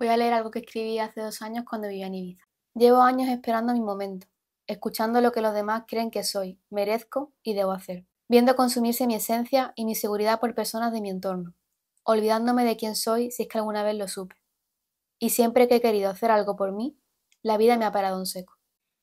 Voy a leer algo que escribí hace dos años cuando vivía en Ibiza. Llevo años esperando mi momento, escuchando lo que los demás creen que soy, merezco y debo hacer, viendo consumirse mi esencia y mi seguridad por personas de mi entorno, olvidándome de quién soy si es que alguna vez lo supe. Y siempre que he querido hacer algo por mí, la vida me ha parado en seco.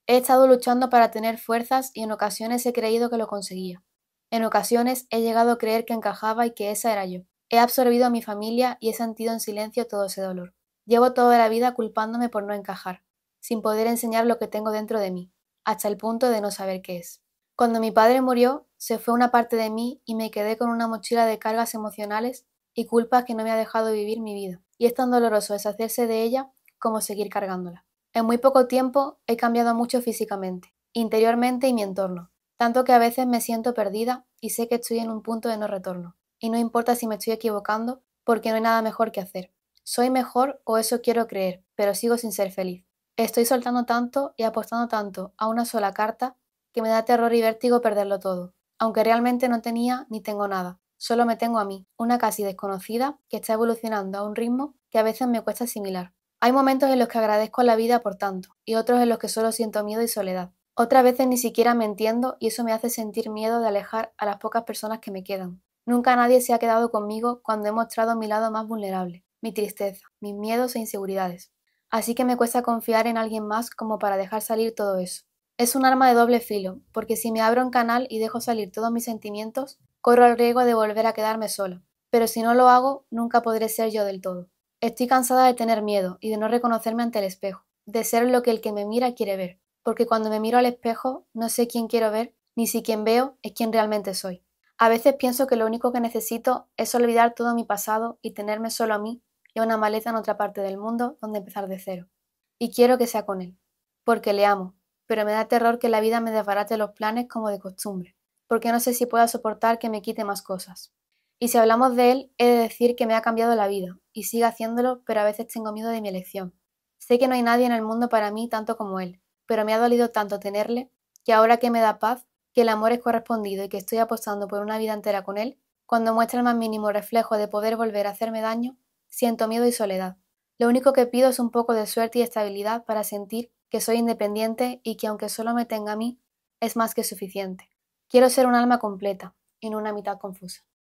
He estado luchando para tener fuerzas y en ocasiones he creído que lo conseguía. En ocasiones he llegado a creer que encajaba y que esa era yo. He absorbido a mi familia y he sentido en silencio todo ese dolor. Llevo toda la vida culpándome por no encajar, sin poder enseñar lo que tengo dentro de mí, hasta el punto de no saber qué es. Cuando mi padre murió, se fue una parte de mí y me quedé con una mochila de cargas emocionales y culpas que no me ha dejado vivir mi vida. Y es tan doloroso deshacerse de ella como seguir cargándola. En muy poco tiempo he cambiado mucho físicamente, interiormente y mi entorno, tanto que a veces me siento perdida y sé que estoy en un punto de no retorno. Y no importa si me estoy equivocando, porque no hay nada mejor que hacer. Soy mejor o eso quiero creer, pero sigo sin ser feliz. Estoy soltando tanto y apostando tanto a una sola carta que me da terror y vértigo perderlo todo, aunque realmente no tenía ni tengo nada. Solo me tengo a mí, una casi desconocida que está evolucionando a un ritmo que a veces me cuesta asimilar. Hay momentos en los que agradezco la vida por tanto, y otros en los que solo siento miedo y soledad. Otras veces ni siquiera me entiendo y eso me hace sentir miedo de alejar a las pocas personas que me quedan. Nunca nadie se ha quedado conmigo cuando he mostrado mi lado más vulnerable mi tristeza, mis miedos e inseguridades. Así que me cuesta confiar en alguien más como para dejar salir todo eso. Es un arma de doble filo, porque si me abro un canal y dejo salir todos mis sentimientos, corro el riesgo de volver a quedarme sola. Pero si no lo hago, nunca podré ser yo del todo. Estoy cansada de tener miedo y de no reconocerme ante el espejo, de ser lo que el que me mira quiere ver, porque cuando me miro al espejo no sé quién quiero ver, ni si quien veo es quien realmente soy. A veces pienso que lo único que necesito es olvidar todo mi pasado y tenerme solo a mí y una maleta en otra parte del mundo donde empezar de cero. Y quiero que sea con él, porque le amo, pero me da terror que la vida me desbarate los planes como de costumbre, porque no sé si pueda soportar que me quite más cosas. Y si hablamos de él, he de decir que me ha cambiado la vida, y sigue haciéndolo, pero a veces tengo miedo de mi elección. Sé que no hay nadie en el mundo para mí tanto como él, pero me ha dolido tanto tenerle, que ahora que me da paz, que el amor es correspondido y que estoy apostando por una vida entera con él, cuando muestra el más mínimo reflejo de poder volver a hacerme daño, Siento miedo y soledad. Lo único que pido es un poco de suerte y estabilidad para sentir que soy independiente y que aunque solo me tenga a mí, es más que suficiente. Quiero ser un alma completa y no una mitad confusa.